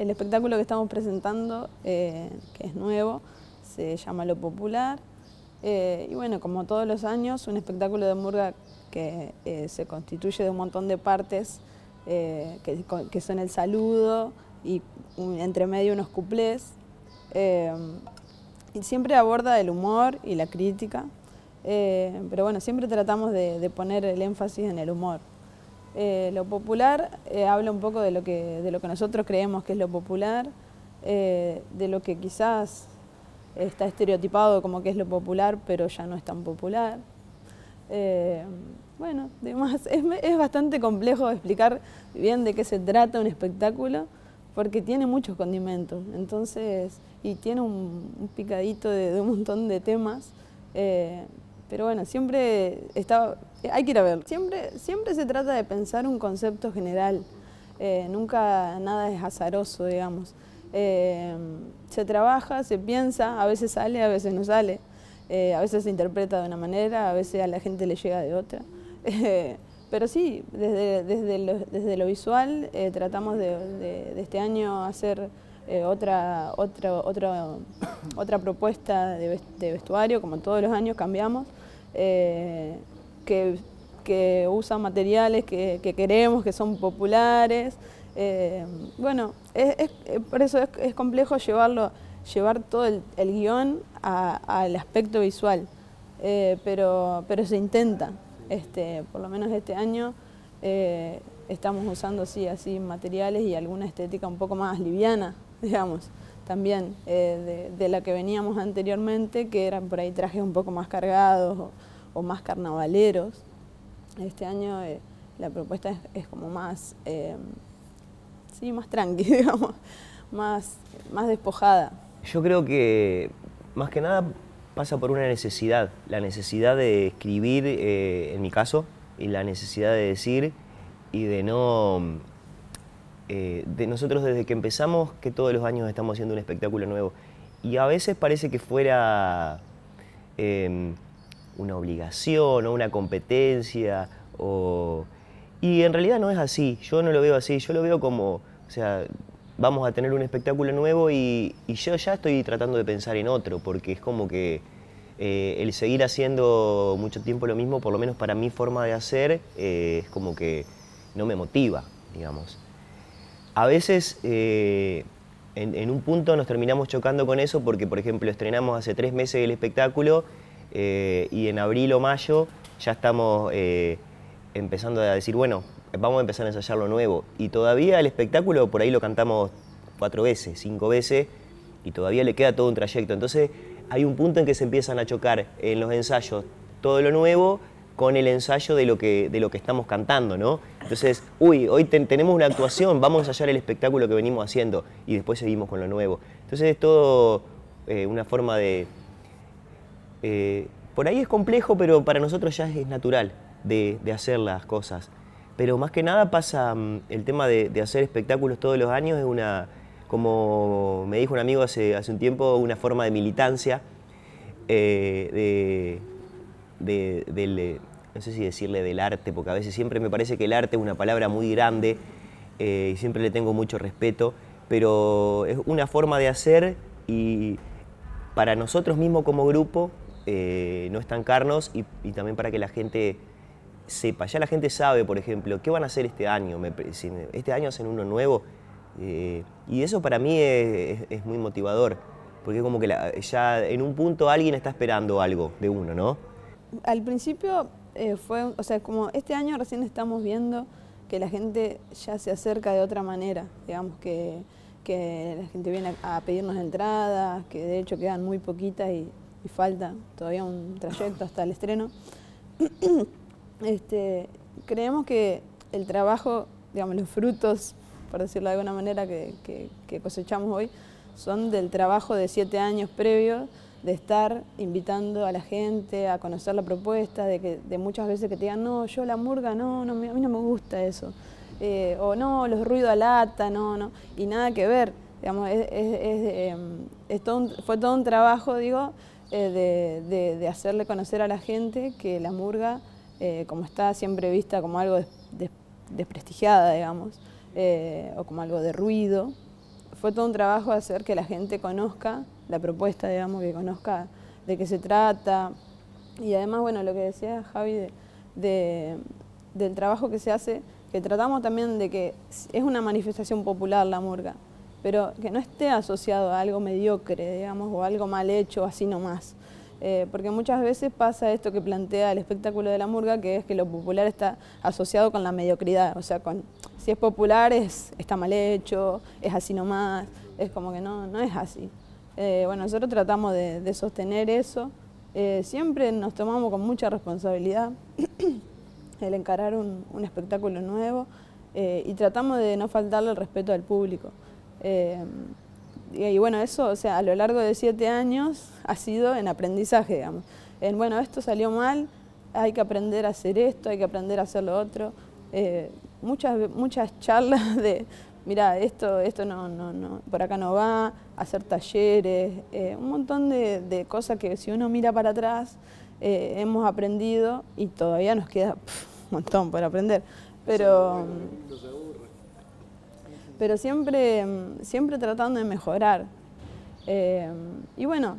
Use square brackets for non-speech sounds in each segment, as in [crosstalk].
El espectáculo que estamos presentando, eh, que es nuevo, se llama Lo Popular. Eh, y bueno, como todos los años, un espectáculo de murga que eh, se constituye de un montón de partes, que, son el saludo y entre medio unos cuplés. y siempre aborda el humor y la crítica, pero bueno, siempre tratamos de poner el énfasis en el humor. Eh, lo popular eh, habla un poco de lo, que, de lo que nosotros creemos que es lo popular, eh, de lo que quizás está estereotipado como que es lo popular, pero ya no es tan popular. bueno, además [laughs] es, bastante complejo explicar bien de qué se trata un espectáculo, porque tiene muchos condimentos, entonces, y tiene un, picadito de, de, un montón de temas pero bueno, siempre está, eh, hay que ir a verlo Siempre, siempre se trata de pensar un concepto general, eh, nunca nada es azaroso, digamos. Eh, se trabaja, se piensa, a veces sale, a veces no sale, a veces se interpreta de una manera, a veces a la gente le llega de otra. pero sí, desde, lo, desde lo visual tratamos de este año hacer eh, otra, otra, otra, otra propuesta de, vestuario, como todos los años cambiamos, eh, que, que, materiales que, queremos, que son populares. Eh, bueno, es, por eso es, complejo llevarlo, llevar todo el, guión al aspecto visual, pero, pero se intenta, este, por lo menos este año estamos usando sí, así materiales y alguna estética un poco más liviana. [laughs] digamos, también eh, de, la que veníamos anteriormente, que eran por ahí trajes un poco más cargados o, más carnavaleros. Este año eh, la propuesta es, como más, em, sí, más tranqui, [laughs] digamos, más, más despojada. Yo creo que más que nada pasa por una necesidad, la necesidad de escribir, eh, en mi caso, y la necesidad de decir y de no eh, de nosotros desde que empezamos, que todos los años estamos haciendo un espectáculo nuevo. Y a veces parece que fuera em, una obligación o una competencia. Y en realidad no es así. Yo no lo veo así. Yo lo veo como, o sea, vamos a tener un espectáculo nuevo y, yo ya estoy tratando de pensar en otro, porque es como que eh, el seguir haciendo mucho tiempo lo mismo, por lo menos para mi forma de hacer, eh, es como que no me motiva, digamos a veces eh, en, un punto nos terminamos chocando con eso porque, por ejemplo, estrenamos hace tres meses el espectáculo eh, y en abril o mayo ya estamos eh, empezando a decir, bueno, vamos a empezar a ensayar lo nuevo. Y todavía el espectáculo por ahí lo cantamos cuatro veces, cinco veces y todavía le queda todo un trayecto. Entonces hay un punto en que se empiezan a chocar en los ensayos todo lo nuevo con el ensayo de lo que, de lo que estamos cantando, ¿no? Entonces, uy, hoy tenemos una actuación, vamos a ensayar el espectáculo que venimos haciendo y después seguimos con lo nuevo. Entonces es todo eh, una forma de... Eh, por ahí es complejo, pero para nosotros ya es natural de, hacer las cosas. Pero más que nada pasa mm, el tema de, hacer espectáculos todos los años, es una, como me dijo un amigo hace, hace un tiempo, una forma de militancia eh, de, no sé si decirle del arte, porque a veces siempre me parece que el arte es una palabra muy grande eh, y siempre le tengo mucho respeto, pero es una forma de hacer y para nosotros mismos como grupo eh, no estancarnos y, también para que la gente sepa. Ya la gente sabe, por ejemplo, qué van a hacer este año. este año hacen uno nuevo eh, y eso para mí es, muy motivador, porque es como que ya en un punto alguien está esperando algo de uno, ¿no? Al principio eh, fue, o sea, como este año recién estamos viendo que la gente ya se acerca de otra manera, digamos que, la gente viene a, pedirnos entradas, que de hecho quedan muy poquitas y, falta todavía un trayecto hasta el estreno. [coughs] Este, creemos que el trabajo, digamos, los frutos, por decirlo de alguna manera, que, que cosechamos hoy, son del trabajo de siete años previos de estar invitando a la gente a conocer la propuesta, de, que, de muchas veces que te digan, no, yo la murga, no, no a mí no me gusta eso. Eh, o no, los ruidos a lata, no, no, y nada que ver. Digamos, es, em, fue todo un trabajo, digo, eh, de, hacerle conocer a la gente que la murga, eh, como está siempre vista como algo desprestigiada, digamos, o como algo de ruido, fue todo un trabajo hacer que la gente conozca la propuesta, digamos, que conozca de qué se trata. Y además, bueno, lo que decía Javi del trabajo que se hace, que tratamos también de que es una manifestación popular la murga, pero que no esté asociado a algo mediocre, digamos, o algo mal hecho, así nomás. Eh, porque muchas veces pasa esto que plantea el espectáculo de la murga, que es que lo popular está asociado con la mediocridad, o sea, con, si es popular es, está mal hecho, es así nomás, es como que no, no es así. Eh, bueno, nosotros tratamos de, sostener eso. Eh, siempre nos tomamos con mucha responsabilidad [clears throat] el encarar un, espectáculo nuevo eh, y tratamos de no faltarle el respeto al público. Y, y, bueno, eso, o sea, a lo largo de siete años ha sido en aprendizaje, digamos. En, bueno, esto salió mal, hay que aprender a hacer esto, hay que aprender a hacer lo otro. muchas, muchas charlas [laughs] de, mira, esto, esto no, no, no, por acá no va, hacer talleres, eh, un montón de, cosas que si uno mira para atrás eh, hemos aprendido y todavía nos queda un montón por aprender. Pero, pero siempre, siempre tratando de mejorar. Eh, y bueno,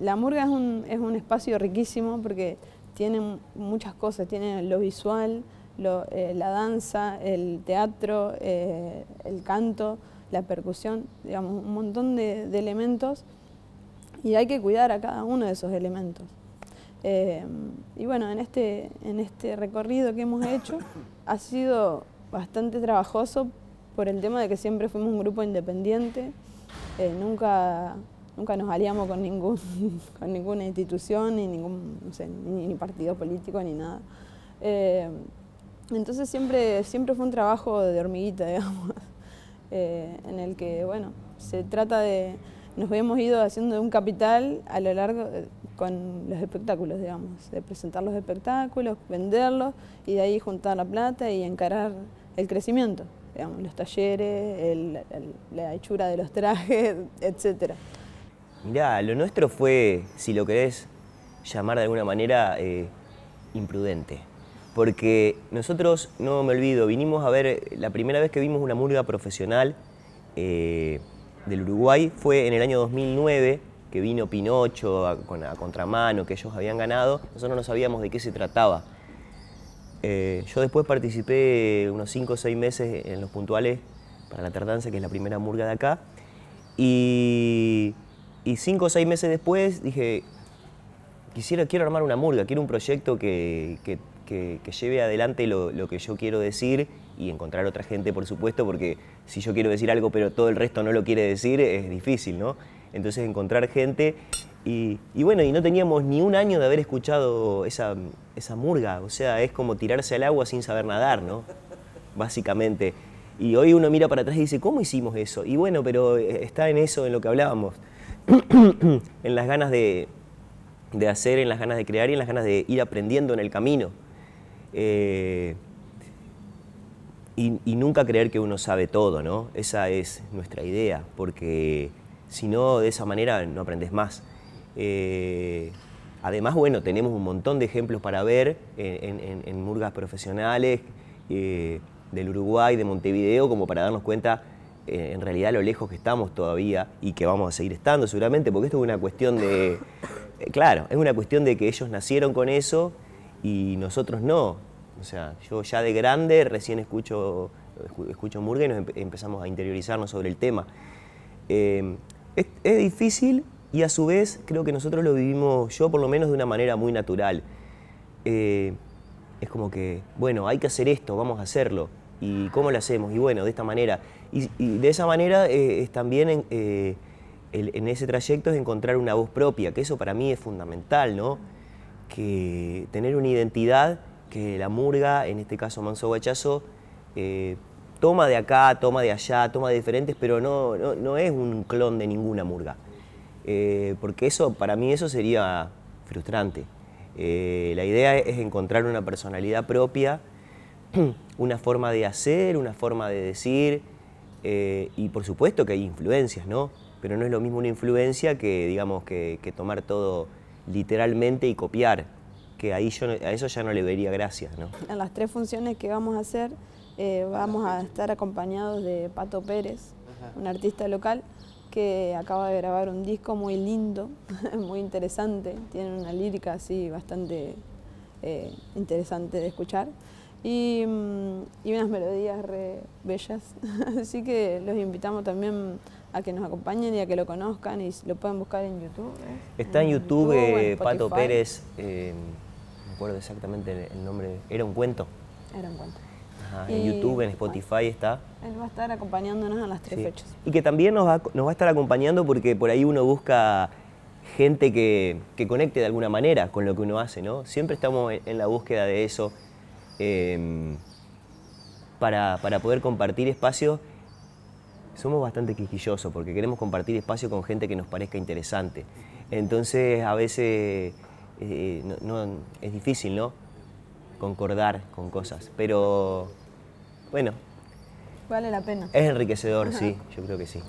la murga es un, es un espacio riquísimo porque tiene muchas cosas, tiene lo visual, eh, la danza, el teatro, eh, el canto, la percusión, digamos, un montón de, elementos y hay que cuidar a cada uno de esos elementos. Eh, y bueno, en este, en este recorrido que hemos hecho [coughs] ha sido bastante trabajoso por el tema de que siempre fuimos un grupo independiente, nunca, nunca nos aliamos con, ningún, [laughs] con ninguna institución, ni, ningún, partido político, ni nada. Entonces siempre, siempre fue un trabajo de hormiguita, [laughs] digamos, eh, en el que, bueno, se trata de... Nos habíamos ido haciendo un capital a lo largo eh, con los espectáculos, digamos, de presentar los espectáculos, venderlos y de ahí juntar la plata y encarar el crecimiento, digamos, los talleres, la hechura de los trajes, [laughs] etc. Mirá, lo nuestro fue, si lo querés llamar de alguna manera, eh, imprudente porque nosotros, no me olvido, vinimos a ver, eh, la primera vez que vimos una murga profesional eh, del Uruguay fue en el año 2009, que vino Pinocho a, a, contramano, que ellos habían ganado, nosotros no sabíamos de qué se trataba. Eh, yo después participé unos 5 o 6 meses en los puntuales para la tardanza, que es la primera murga de acá, y, cinco o seis meses después dije, quisiera, quiero armar una murga, quiero un proyecto que que, lleve adelante lo, que yo quiero decir y encontrar otra gente, por supuesto, porque si yo quiero decir algo pero todo el resto no lo quiere decir, es difícil, ¿no? Entonces encontrar gente y, bueno, y no teníamos ni un año de haber escuchado esa, esa murga, o sea, es como tirarse al agua sin saber nadar, ¿no? Básicamente. Y hoy uno mira para atrás y dice, ¿cómo hicimos eso? Y bueno, pero eh, está en eso, en lo que hablábamos, [clears throat] en las ganas de, de hacer, en las ganas de crear y en las ganas de ir aprendiendo en el camino. Eh, y, nunca creer que uno sabe todo, ¿no? Esa es nuestra idea, porque si no, de esa manera no aprendes más. Eh, además, bueno, tenemos un montón de ejemplos para ver en, murgas profesionales eh, del Uruguay, de Montevideo, como para darnos cuenta en realidad lo lejos que estamos todavía y que vamos a seguir estando seguramente, porque esto es una cuestión de... Claro, es una cuestión de que ellos nacieron con eso y nosotros no. O sea, yo ya de grande recién escucho, escucho y nos empezamos a interiorizarnos sobre el tema. Em, es, difícil y a su vez creo que nosotros lo vivimos, yo por lo menos, de una manera muy natural. Eh, es como que, bueno, hay que hacer esto, vamos a hacerlo. ¿Y cómo lo hacemos? Y bueno, de esta manera. Y, de esa manera eh, es también en, eh, en, ese trayecto es encontrar una voz propia, que eso para mí es fundamental, ¿no? Que tener una identidad que la murga, en este caso Manso Guachazo, eh, toma de acá, toma de allá, toma de diferentes, pero no, no, es un clon de ninguna murga. Eh, porque eso, para mí eso sería frustrante. Eh, la idea es encontrar una personalidad propia, [clears throat] una forma de hacer, una forma de decir, y por supuesto que hay influencias, ¿no? Pero no es lo mismo una influencia que, digamos, que tomar todo literalmente y copiar que ahí yo a eso ya no le vería gracias. ¿no? En las tres funciones que vamos a hacer, eh, vamos a estar acompañados de Pato Pérez, un artista local que acaba de grabar un disco muy lindo, [laughs] muy interesante, tiene una lírica así bastante eh, interesante de escuchar mm, y, unas melodías re bellas, [laughs] así que los invitamos también a que nos acompañen y a que lo conozcan y lo pueden buscar en YouTube. Está en YouTube, Pato Pérez. Em, recuerdo exactamente el, nombre. ¿Era un cuento? Era un cuento. en YouTube, en Spotify está. Él va a estar acompañándonos a las tres fechas. Y que también nos va, a estar acompañando porque por ahí uno busca gente que, conecte de alguna manera con lo que uno hace, ¿no? Siempre estamos en, la búsqueda de eso em, para, poder compartir espacios. Somos bastante quisquillosos porque queremos compartir espacio con gente que nos parezca interesante. Entonces, a veces eh, no, es difícil, ¿no? Concordar con cosas, pero bueno. Vale la pena. Es enriquecedor, sí, yo creo que sí.